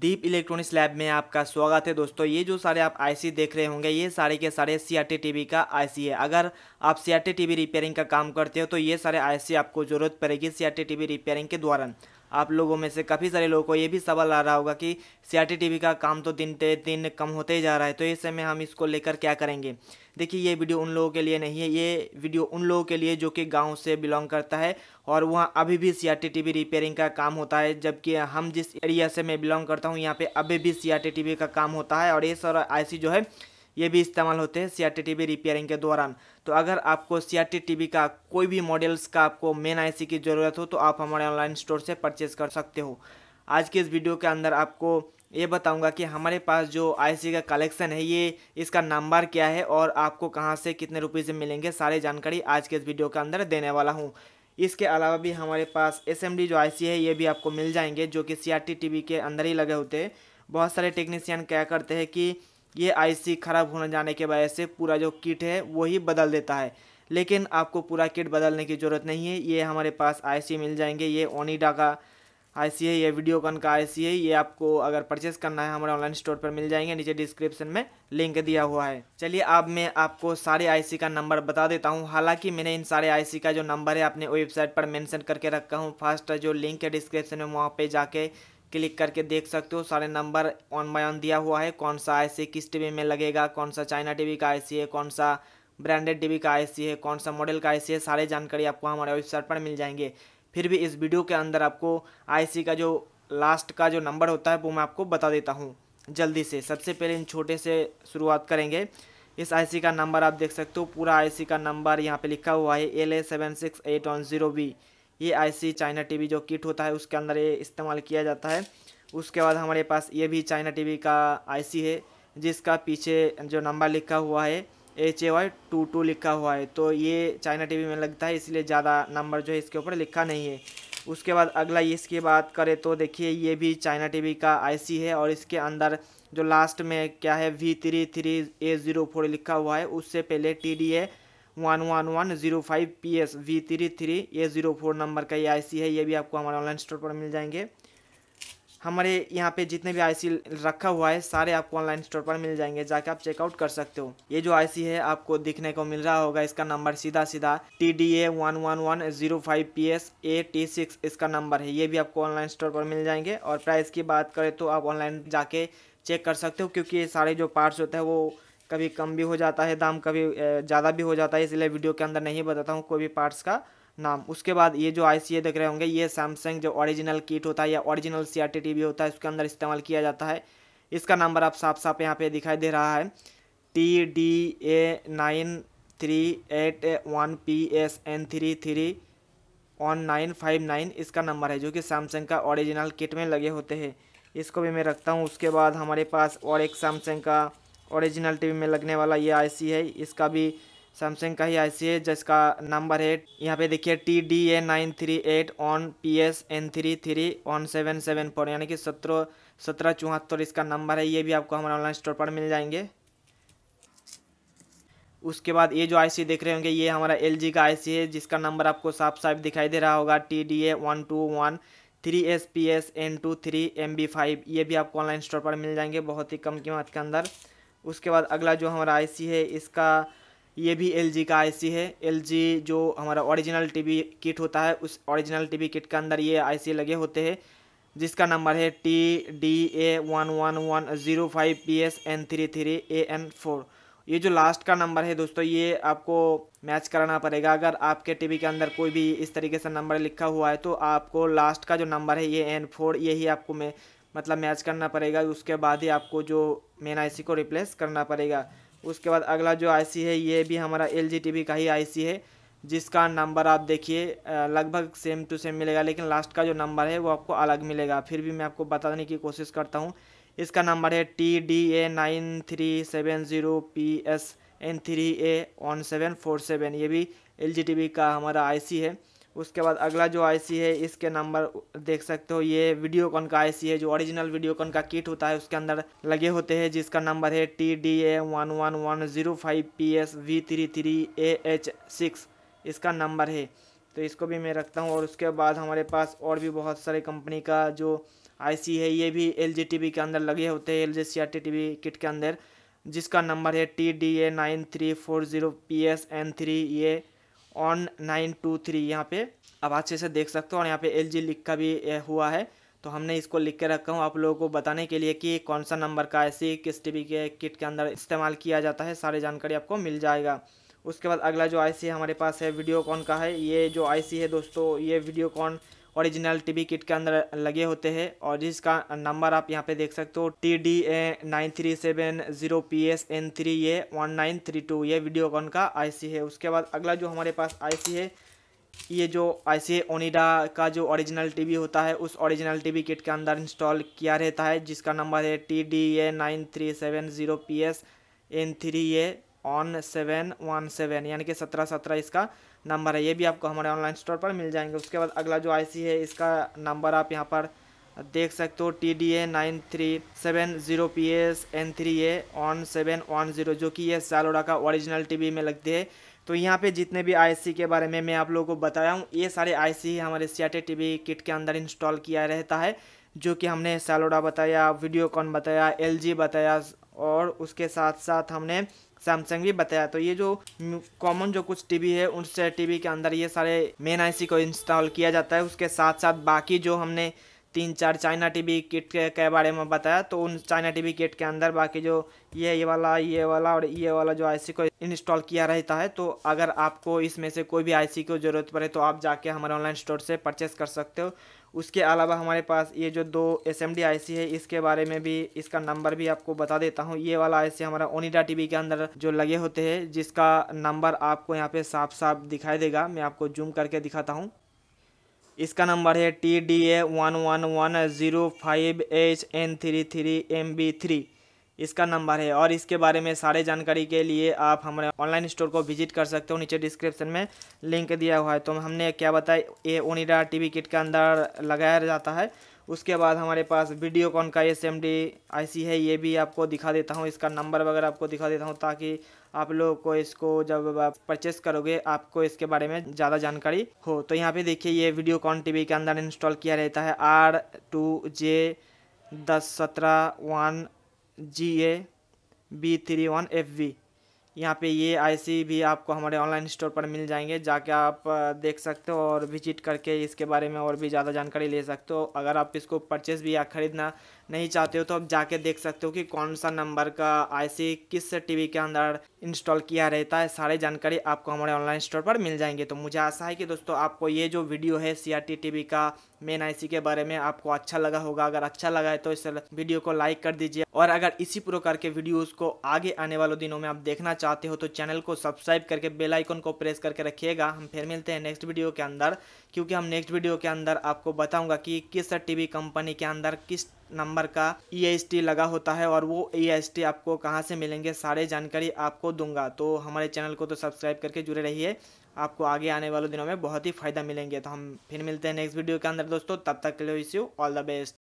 दीप electronics lab में आपका स्वागत है दोस्तों ये जो सारे आप आईसी देख रहे होंगे ये सारे के सारे सीआरटी टीवी का आईसी है अगर आप सीआरटी टीवी रिपेयरिंग का काम करते हो तो ये सारे आईसी आपको ज़रूरत पड़ेगी सीआरटी टीवी रिपेयरिंग के द्वारा आप लोगों में से काफ़ी सारे लोगों को ये भी सवाल आ रहा होगा कि सी आर का काम तो दिन ते दिन कम होते ही जा रहा है तो इस समय हम इसको लेकर क्या करेंगे देखिए ये वीडियो उन लोगों के लिए नहीं है ये वीडियो उन लोगों के लिए जो कि गांव से बिलोंग करता है और वहाँ अभी भी सी आर रिपेयरिंग का काम होता है जबकि हम जिस एरिया से मैं बिलोंग करता हूँ यहाँ पर अभी भी सी आर का काम होता है और ये सारा आई जो है ये भी इस्तेमाल होते हैं सी टीवी रिपेयरिंग के दौरान तो अगर आपको सी टीवी का कोई भी मॉडल्स का आपको मेन आईसी की ज़रूरत हो तो आप हमारे ऑनलाइन स्टोर से परचेज़ कर सकते हो आज के इस वीडियो के अंदर आपको ये बताऊंगा कि हमारे पास जो आईसी का कलेक्शन है ये इसका नंबर क्या है और आपको कहाँ से कितने रुपये से मिलेंगे सारी जानकारी आज के इस वीडियो के अंदर देने वाला हूँ इसके अलावा भी हमारे पास एस जो आई है ये भी आपको मिल जाएंगे जो कि सी आर के अंदर ही लगे होते हैं बहुत सारे टेक्नीसियन क्या करते हैं कि ये आईसी ख़राब होने जाने के वजह से पूरा जो किट है वही बदल देता है लेकिन आपको पूरा किट बदलने की ज़रूरत नहीं है ये हमारे पास आईसी मिल जाएंगे ये ओनिडा का आईसी है ये वीडियोकॉन का आईसी है ये आपको अगर परचेस करना है हमारे ऑनलाइन स्टोर पर मिल जाएंगे नीचे डिस्क्रिप्शन में लिंक दिया हुआ है चलिए अब मैं आपको सारे आईसी का नंबर बता देता हूँ हालांकि मैंने इन सारे आईसी का जो नंबर है अपने वेबसाइट पर मेंशन करके रखा हूँ फर्स्ट जो लिंक है डिस्क्रिप्शन में वहाँ पर जाके क्लिक करके देख सकते हो सारे नंबर ऑन बाय ऑन दिया हुआ है कौन सा आई किस टीवी में लगेगा कौन सा चाइना टीवी का आई है कौन सा ब्रांडेड टीवी का आई है कौन सा मॉडल का आई है सारे जानकारी आपको हमारे वेबसाइट पर मिल जाएंगे फिर भी इस वीडियो के अंदर आपको आई का जो लास्ट का जो नंबर होता है वो मैं आपको बता देता हूँ जल्दी से सबसे पहले इन छोटे से शुरुआत करेंगे इस आईसी का नंबर आप देख सकते हो पूरा आईसी का नंबर यहाँ पे लिखा हुआ है L A seven six eight one zero B ये आईसी चाइना टीवी जो किट होता है उसके अंदर ये इस्तेमाल किया जाता है उसके बाद हमारे पास ये भी चाइना टीवी का आईसी है जिसका पीछे जो नंबर लिखा हुआ है H A Y two two लिखा हुआ है तो ये चाइना टीवी में लगता है इसलिए ज़्यादा नंबर जो है इसके ऊपर लिखा नहीं है उसके बाद अगला इसकी बात करें तो देखिए ये भी चाइना टी का आई है और इसके अंदर जो लास्ट में क्या है V three three A zero four लिखा हुआ है उससे पहले T D A one one one zero five P S V three three A zero four number का ये आईसी है ये भी आपको हमारे ऑनलाइन स्टोर पर मिल जाएंगे हमारे यहाँ पे जितने भी आईसी रखा हुआ है सारे आपको ऑनलाइन स्टोर पर मिल जाएंगे जाके आप चेकआउट कर सकते हो ये जो आईसी है आपको दिखने को मिल रहा होगा इसका नंबर सीधा सीधा T D A one one one zero five P S A T six इसका नंबर है ये भी आपको ऑनलाइन स्टोर पर मिल जाएंगे और प्राइस की बात करें तो आप ऑनलाइन जाके चेक कर सकते हो क्योंकि ये सारे जो पार्ट्स होते हैं वो कभी कम भी हो जाता है दाम कभी ज़्यादा भी हो जाता है इसलिए वीडियो के अंदर नहीं बताता हूँ कोई भी पार्ट्स का नाम उसके बाद ये जो आई सी देख रहे होंगे ये सैमसंग जो ओरिजिनल किट होता है या ओरिजिनल सी आर टी होता है उसके अंदर इस्तेमाल किया जाता है इसका नंबर आप साफ साफ यहाँ पे दिखाई दे रहा है T D A nine three eight one P S N three three one nine five nine इसका नंबर है जो कि सैमसंग का ओरिजिनल किट में लगे होते हैं इसको भी मैं रखता हूँ उसके बाद हमारे पास और एक सैमसंग का ओरिजिनल टीवी में लगने वाला ये आईसी है इसका भी सैमसंग का ही आईसी है जिसका नंबर है यहाँ पे देखिए T D A nine three eight one P S N three three one seven seven four यानी कि सत्रह सत्रह चौहत्तर इसका नंबर है ये भी आपको हमारे ऑनलाइन स्टोर पर मिल जाएंगे उसके बाद ये जो आईसी देख रहे होंगे ये हमारा एल का आई है जिसका नंबर आपको साफ साफ दिखाई दे रहा होगा T D A one two one three S P S N two three M B five ये भी आपको ऑनलाइन स्टोर पर मिल जाएंगे बहुत ही कम कीमत के अंदर उसके बाद अगला जो हमारा आईसी है इसका ये भी एल का आईसी है एल जो हमारा ओरिजिनल टीवी किट होता है उस ओरिजिनल टीवी किट के अंदर ये आई लगे होते हैं जिसका नंबर है T D A one one one zero five P S N three three A N four ये जो लास्ट का नंबर है दोस्तों ये आपको मैच कराना पड़ेगा अगर आपके टीवी के अंदर कोई भी इस तरीके से नंबर लिखा हुआ है तो आपको लास्ट का जो नंबर है ये एन फोर यही आपको मैं मतलब मैच करना पड़ेगा उसके बाद ही आपको जो मेन आईसी को रिप्लेस करना पड़ेगा उसके बाद अगला जो आईसी है ये भी हमारा एल जी का ही आईसी है जिसका नंबर आप देखिए लगभग सेम टू सेम मिलेगा लेकिन लास्ट का जो नंबर है वो आपको अलग मिलेगा फिर भी मैं आपको बताने की कोशिश करता हूँ इसका नंबर है T D A nine three seven zero P S N three A one seven four seven ये भी एल जी टी का हमारा आई सी है उसके बाद अगला जो आईसी है इसके नंबर देख सकते हो ये वीडियोकॉन का आईसी है जो ओरिजिनल वीडियोकॉन का किट होता है उसके अंदर लगे होते हैं जिसका नंबर है T D A one one one zero five P S V three three A H six इसका नंबर है तो इसको भी मैं रखता हूँ और उसके बाद हमारे पास और भी बहुत सारे कंपनी का जो आई है ये भी एल जी टी वी के अंदर लगे होते हैं L G C R T T V kit के अंदर जिसका नंबर है T D A nine three four zero P S N three ये ऑन नाइन टू थ्री यहाँ पे अब अच्छे से देख सकते हो और यहाँ पे एल जी लिख का भी हुआ है तो हमने इसको लिख के रखा हूँ आप लोगों को बताने के लिए कि कौन सा नंबर का सी किस टी के किट के अंदर इस्तेमाल किया जाता है सारी जानकारी आपको मिल जाएगा उसके बाद अगला जो आईसी हमारे पास है वीडियो कॉन का है ये जो आईसी है दोस्तों ये Videocon original TV kit के अंदर लगे होते हैं और जिसका नंबर आप यहाँ पे देख सकते हो T D A nine three seven zero P S N three A one nine three two ये वीडियोकॉन का आईसी है उसके बाद अगला जो हमारे पास आईसी है ये जो सी ओनिडा का जो ओरिजिनल टीवी होता है उस ओरिजिनल टीवी किट के अंदर इंस्टॉल किया रहता है जिसका नंबर है T D A nine three seven zero P S N three A one seven one seven यानी कि सत्रह सत्रह इसका नंबर है ये भी आपको हमारे ऑनलाइन स्टोर पर मिल जाएंगे उसके बाद अगला जो आईसी है इसका नंबर आप यहाँ पर देख सकते हो T D A nine three seven zero P S N three A one seven one zero जो कि ये सालोडा का ओरिजिनल टीवी में लगती है तो यहाँ पे जितने भी आईसी के बारे में मैं आप लोगों को बताया हूँ ये सारे आईसी हमारे सियाटे टीवी किट के अंदर इंस्टॉल किया रहता है जो कि हमने सालोडा बताया वीडियोकॉन बताया एल बताया और उसके साथ साथ हमने सैमसंग भी बताया तो ये जो कॉमन जो कुछ टीवी है उनसे टीवी के अंदर ये सारे मेन आईसी को इंस्टॉल किया जाता है उसके साथ साथ बाकी जो हमने तीन चार चाइना टीवी किट के, के बारे में बताया तो उन चाइना टीवी किट के अंदर बाकी जो ये ये वाला ये वाला और ये वाला जो आईसी को इंस्टॉल किया रहता है तो अगर आपको इसमें से कोई भी आईसी को ज़रूरत पड़े तो आप जाके हमारे ऑनलाइन स्टोर से परचेस कर सकते हो उसके अलावा हमारे पास ये जो दो एस एम है इसके बारे में भी इसका नंबर भी आपको बता देता हूँ ये वाला आई हमारा ओनिडा टी के अंदर जो लगे होते हैं जिसका नंबर आपको यहाँ पे साफ साफ दिखाई देगा मैं आपको जूम करके दिखाता हूँ इसका नंबर है T D A one one one zero five H N three three M B three इसका नंबर है और इसके बारे में सारे जानकारी के लिए आप हमारे ऑनलाइन स्टोर को विजिट कर सकते हो नीचे डिस्क्रिप्शन में लिंक दिया हुआ है तो हमने क्या बताया ये ओनिडा वी किट के अंदर लगाया जाता है उसके बाद हमारे पास वीडियो कॉन का S M D I C है ये भी आपको दिखा देता हूँ इसका नंबर वगैरह आपको दिखा देता हूँ ताकि आप लोग को इसको जब आप परचेस करोगे आपको इसके बारे में ज़्यादा जानकारी हो तो यहाँ पे देखिए ये वीडियो कॉन टी के अंदर इंस्टॉल किया रहता है आर टू जे दस सत्रह one G A B three one F V यहाँ पे ये आईसी भी आपको हमारे ऑनलाइन स्टोर पर मिल जाएंगे जाके आप देख सकते हो और विजिट करके इसके बारे में और भी ज़्यादा जानकारी ले सकते हो अगर आप इसको परचेज़ भी या ख़रीदना नहीं चाहते हो तो आप जाके देख सकते हो कि कौन सा नंबर का आईसी किस टीवी के अंदर इंस्टॉल किया रहता है सारी जानकारी आपको हमारे ऑनलाइन स्टोर पर मिल जाएंगे तो मुझे आशा है कि दोस्तों आपको ये जो वीडियो है C R T T V का मेन आईसी के बारे में आपको अच्छा लगा होगा अगर अच्छा लगा है तो इस वीडियो को लाइक कर दीजिए और अगर इसी प्रकार के वीडियोस को आगे आने वाले दिनों में आप देखना चाहते हो तो चैनल को सब्सक्राइब करके बेल आइकन को प्रेस करके रखिएगा हम फिर मिलते हैं नेक्स्ट वीडियो के अंदर क्योंकि हम नेक्स्ट वीडियो के अंदर आपको बताऊंगा कि किस टीवी कंपनी के अंदर किस नंबर का ई e लगा होता है और वो ई e आपको कहाँ से मिलेंगे सारे जानकारी आपको दूंगा तो हमारे चैनल को तो सब्सक्राइब करके जुड़े रहिए आपको आगे आने वाले दिनों में बहुत ही फ़ायदा मिलेंगे तो हम फिर मिलते हैं नेक्स्ट वीडियो के अंदर दोस्तों तब तक के लिए इस यू ऑल द बेस्ट